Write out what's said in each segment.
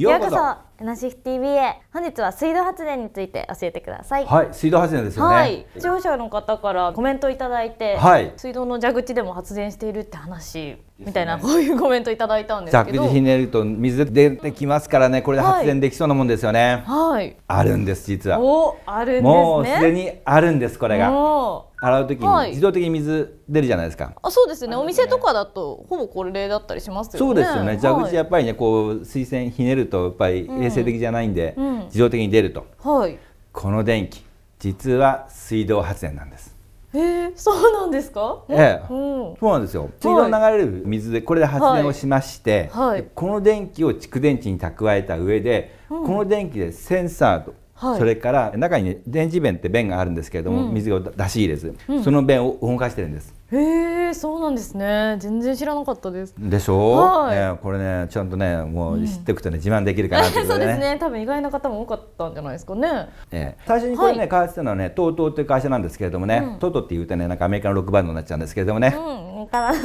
ようこそ NCFTV へ本日は水道発電について教えてくださいはい水道発電ですよね、はい、視聴者の方からコメントいただいて、はい、水道の蛇口でも発電しているって話みたいな、ね、こういうコメントいただいたんですけど蛇口ひねると水出てきますからねこれで発電できそうなもんですよね、はい、はい、あるんです実はおあるんです、ね、もうすでにあるんですこれがお洗う時に自動的に水出るじゃないですか、はい、あそうですねお店とかだとほぼこれだったりしますよねそうですよね蛇口やっぱりねこう水栓ひねるとやっぱり衛生的じゃないんで、うんうん、自動的に出ると、はい、この電気実は水道発電なんですえー、そうなんですかええ、うそうなんですよ水道流れる水でこれで発電をしまして、はい、この電気を蓄電池に蓄えた上で、この電気でセンサーとはい、それから中にね電磁弁って弁があるんですけれども、うん、水を出し入れず、うん、その弁を動かしてるんです。へえそうなんですね全然知らなかったですでしょう、ね、これねちゃんとねもう知っていくとね、うん、自慢できるかなっね、そうですね多分意外な方も多かったんじゃないですかね、えー、最初にこれね、はい、開発したのはねとうとうという会社なんですけれどもね、とうん、うって言うとねなんかアメリカのロックバンドになっちゃうんですけれどもね、うん、わからない。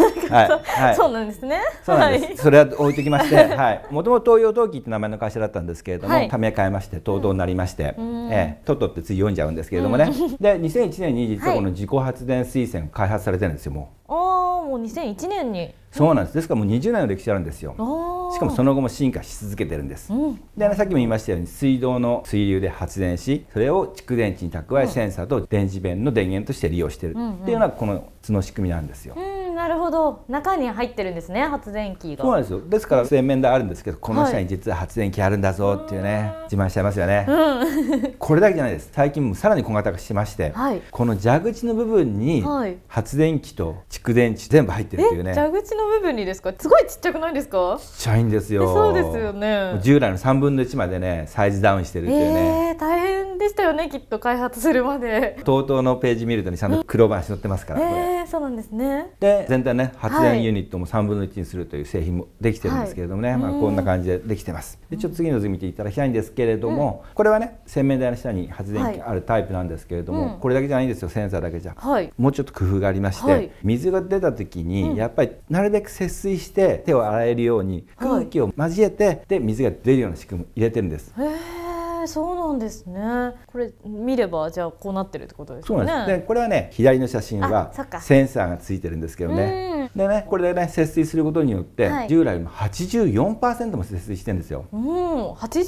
はい、そうなんですねそうなんです、はい、それは置いてきまして はいもともと東洋陶器って名前の会社だったんですけれども、はい、ため変えましてとうとうになりまして、うん、えー、とうってつい読んじゃうんですけれどもね、で2001年に実はこの自己発電水栓開発されてんですよもうああもう2001年にそうなんですですからもう20年の歴史あるんですよしかもその後も進化し続けてるんです、うん、でさっきも言いましたように水道の水流で発電しそれを蓄電池に蓄え、センサーと電子弁の電源として利用してるっていうのはこの図の仕組みなんですよ、うんなるほど中に入ってるんですね発電機がそうなんですよですから洗面台あるんですけどこの下に実は発電機あるんだぞっていうね、はい、自慢しちゃいますよね、うん、これだけじゃないです最近もさらに小型化しまして、はい、この蛇口の部分に発電機と蓄電池全部入ってるっていうね蛇口の部分にですかすごいちっちゃくないですかちっちゃいんですよそうですよね従来の3分の1までねサイズダウンしてるっていうね、えー、大変でしたよねきっと開発するまで TOTO のページ見るとにちゃんと黒話載ってますから、うん、これ。えーそうなんですねで全体ね発電ユニットも3分の1にするという製品もできてるんですけれどもね、はい、まあ、こんな感じでできてますでちょっと次の図見ていただきたいんですけれども、うん、これはね洗面台の下に発電機あるタイプなんですけれども、はい、これだけじゃないんですよセンサーだけじゃ、はい、もうちょっと工夫がありまして、水が出た時にやっぱりなるべく節水して手を洗えるように空気を交えてで水が出るような仕組み入れてるんです。えーなんですねこれ見ればじゃあこうなってるってことですねそうなんですでこれはね左の写真はセンサーがついてるんですけどね、でねこれでね節水することによって、はい、従来の84%も節水してんですよ。うん、84%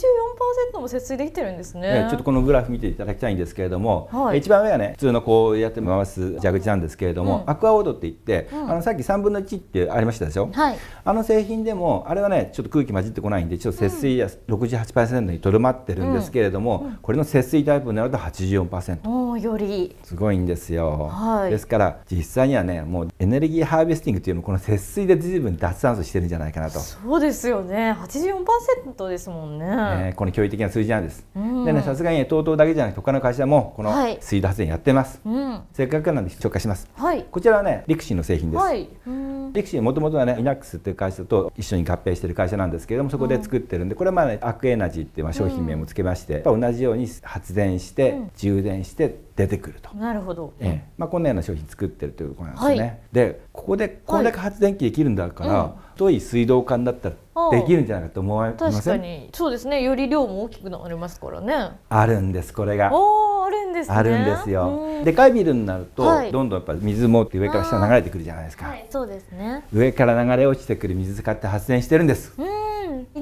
も節水できてるんですね。ちょっとこのグラフ見ていただきたいんですけれども、はい、一番上はね普通のこうやって回す蛇口なんですけれども、うん、アクアオードって言って、うん、あのさっき3分の1ってありましたでしょ。はい、あの製品でもあれはねちょっと空気混じってこないんでちょっと節水や68%にとどまってるんですけれども、うん、これの節水タイプになると84%。およりすごいんですよ。はい、ですから実際にはねもうエネルギーハーベスティングングというよりもこの節水で随分脱炭素してるんじゃないかなとそうですよね84%ですもんね、えー、この驚異的な数字なんです、うん、でねさすがに TOTO だけじゃなくて他の会社もこの水力発電やってます、はいうん、せっかくなんで紹介します、はい、こちらはねリクシーの製品です、はい、うんリクシーもともとはねイナックスっていう会社と一緒に合併してる会社なんですけれどもそこで作ってるんで、これはまあ、ね、アクエナジーっていう商品名もつけまして、うん、同じように発電して、充電して出てくるとなるほど、ええまあ、こんなような商品作ってるということなんですね、はい、でここでこれだけ発電機できるんだから、はい、太い水道管だったらできるんじゃないかと思いま確かにそうですねより量も大きくなりますからねあるんですこれがおあるんです、ね、あるんですよでかいビルになると、はい、どんどんやっぱ水も上から下流れてくるじゃないですか、はい、そうですね上から流れ落ちてくる水使って発電してるんですうん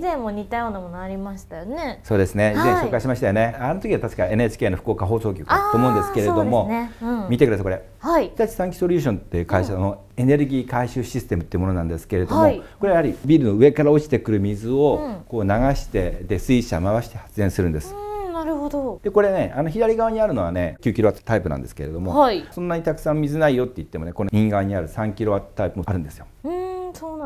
前も似たようなものありましたよねそうですね以前紹介しましたよね、はい、あの時は確か NHK の福岡放送局と思うんですけれども、ねうん、見てくださいこれ、はい、日立短期ソリューションっていう会社のエネルギー回収システムっていうものなんですけれども、はい、これやはりビルの上から落ちてくる水をこう流してで水車回して発電するんです、うんなるほどでこれねあの左側にあるのはね9キロワットタイプなんですけれども、はい、そんなにたくさん水ないよって言ってもねこの右側にある3キロワットタイプもあるんですよ。うん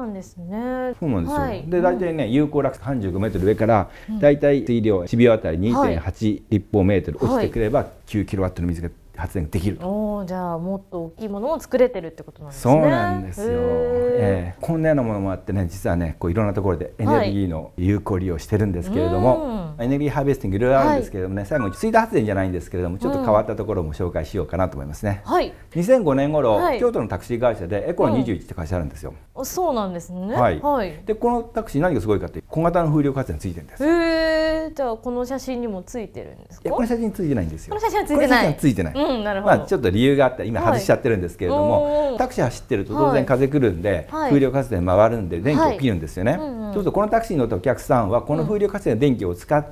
なんですね。そうなんですよ。はい、で大体ね有効落差35メートル上から大体水量1秒あたり2.8立方メートル落ちてくれば9キロワットの水が発電できるおじゃあもっと大きいものを作れてるってことなんですねそうなんですよ、えー、こんなようなものもあってね実はねこういろんなところでエネルギーの有効利用してるんですけれども、はい、エネルギーハーベスティングいろいろあるんですけれどもね、はい、最後に水田発電じゃないんですけれどもちょっと変わったところも紹介しようかなと思いますね、はい、2005年頃、はい、京都のタクシー会社でエコン21って会社あるんですよ、うん、そうなんですねはい、でこのタクシー何がすごいかって小型の風力発電ついてるんですへえれじゃあこの写真にもついてるんですかこの写真についてないんですよこの写真はついてないついてない、うん、なるほど、まあ、ちょっと理由があって今外しちゃってるんですけれども、はい、タクシー走ってると当然風来るんで、はい、風力発電回るんで電気起きるんですよね、はいうんうん、そうするとこのタクシーに乗ったお客さんはこの風力発電の電気を使って、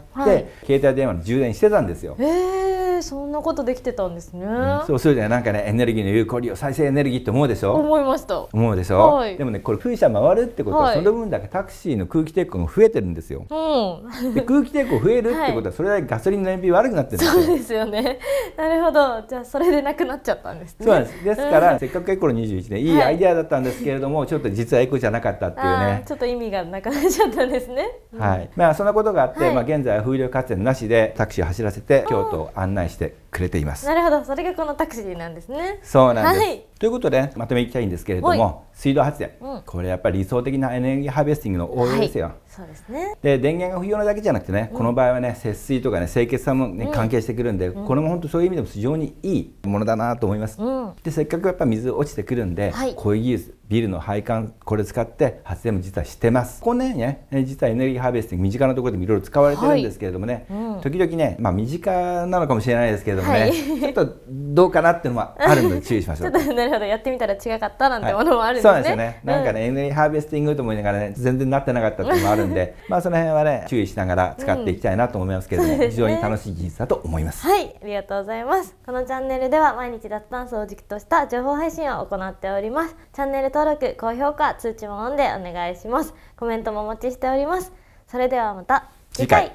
携帯電話の充電してたんですよ、えーそんなことできてたんですね、うん、そうするとなんかねエネルギーの有効利用再生エネルギーって思うでしょ思いました思うでしょ、はい、でもねこれ風車回るってことは、その分だけタクシーの空気抵抗が増えてるんですよ、うん、で空気抵抗増えるってことはそれだけガソリンの燃費悪くなってるんですよ、そうですよねなるほどじゃあそれでなくなっちゃったんです、ね、そうなんですですから、せっかくエコロ21年いいアイデアだったんですけれども、ちょっと実はエコじゃなかったっていうねちょっと意味がなくなっちゃったんですね、はいまあそんなことがあって、まあ現在は風力発電なしでタクシーを走らせて京都を案内してくれていますなるほどそれがこのタクシーなんですねそうなんです、はい、ということでまとめいきたいんですけれども水道発電、うん、これやっぱり理想的なエネルギーハーベスティングの応用ですよ、はい、そうですねで電源が不要なだけじゃなくてね、うん、この場合はね節水とかね清潔さも、ね、関係してくるんで、これも本当そういう意味でも非常にいいものだなと思います、でせっかくやっぱ水落ちてくるんで、はい、こういう技術ビルの配管これ使って発電も実はしてますここねね実はエネルギーハーベスティング身近なところでもいろいろ使われてるんですけれどもね、はいうん、時々ねまあ身近なのかもしれないですけれどので、はい、ちょっとどうかなっていうのはあるので注意しましょう なるほどやってみたら違かったなんてものもあるんですね、はい、そうなんですよね、うん、なんかねエネルギーハーベスティングと思いながらね全然なってなかったっていうのもあるんでまあその辺はね注意しながら使っていきたいなと思いますけども、うんね、非常に楽しい技術だと思います はいありがとうございますこのチャンネルでは毎日脱炭素を軸とした情報配信を行っておりますチャンネル登録高評価通知もオンでお願いしますコメントもお待ちしておりますそれではまた次回